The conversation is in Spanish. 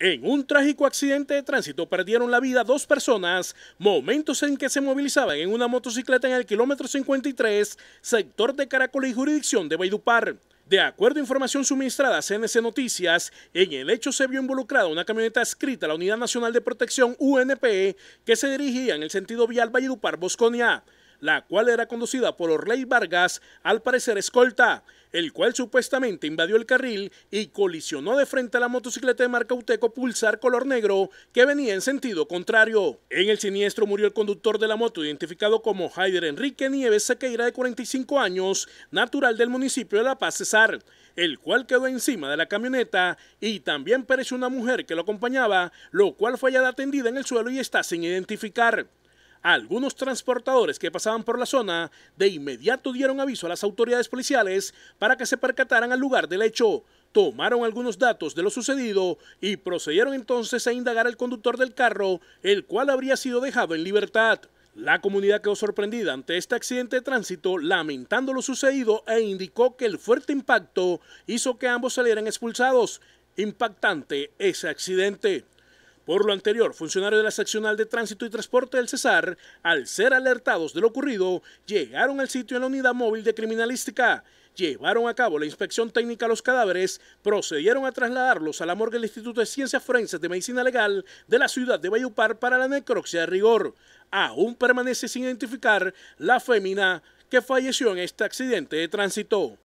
En un trágico accidente de tránsito perdieron la vida dos personas, momentos en que se movilizaban en una motocicleta en el kilómetro 53, sector de Caracol y jurisdicción de Baidupar. De acuerdo a información suministrada a CNC Noticias, en el hecho se vio involucrada una camioneta escrita a la Unidad Nacional de Protección UNP que se dirigía en el sentido vial Valledupar-Bosconia la cual era conducida por Orley Vargas, al parecer escolta, el cual supuestamente invadió el carril y colisionó de frente a la motocicleta de marca Uteco Pulsar color negro que venía en sentido contrario. En el siniestro murió el conductor de la moto identificado como Jaider Enrique Nieves Sequeira de 45 años, natural del municipio de La Paz Cesar, el cual quedó encima de la camioneta y también pereció una mujer que lo acompañaba, lo cual fue hallada atendida en el suelo y está sin identificar. Algunos transportadores que pasaban por la zona de inmediato dieron aviso a las autoridades policiales para que se percataran al lugar del hecho, tomaron algunos datos de lo sucedido y procedieron entonces a indagar al conductor del carro, el cual habría sido dejado en libertad. La comunidad quedó sorprendida ante este accidente de tránsito, lamentando lo sucedido e indicó que el fuerte impacto hizo que ambos salieran expulsados. Impactante ese accidente. Por lo anterior, funcionarios de la seccional de tránsito y transporte del Cesar, al ser alertados de lo ocurrido, llegaron al sitio en la unidad móvil de criminalística, llevaron a cabo la inspección técnica a los cadáveres, procedieron a trasladarlos a la morgue del Instituto de Ciencias Forenses de Medicina Legal de la ciudad de Bayupar para la necropsia de rigor. Aún permanece sin identificar la fémina que falleció en este accidente de tránsito.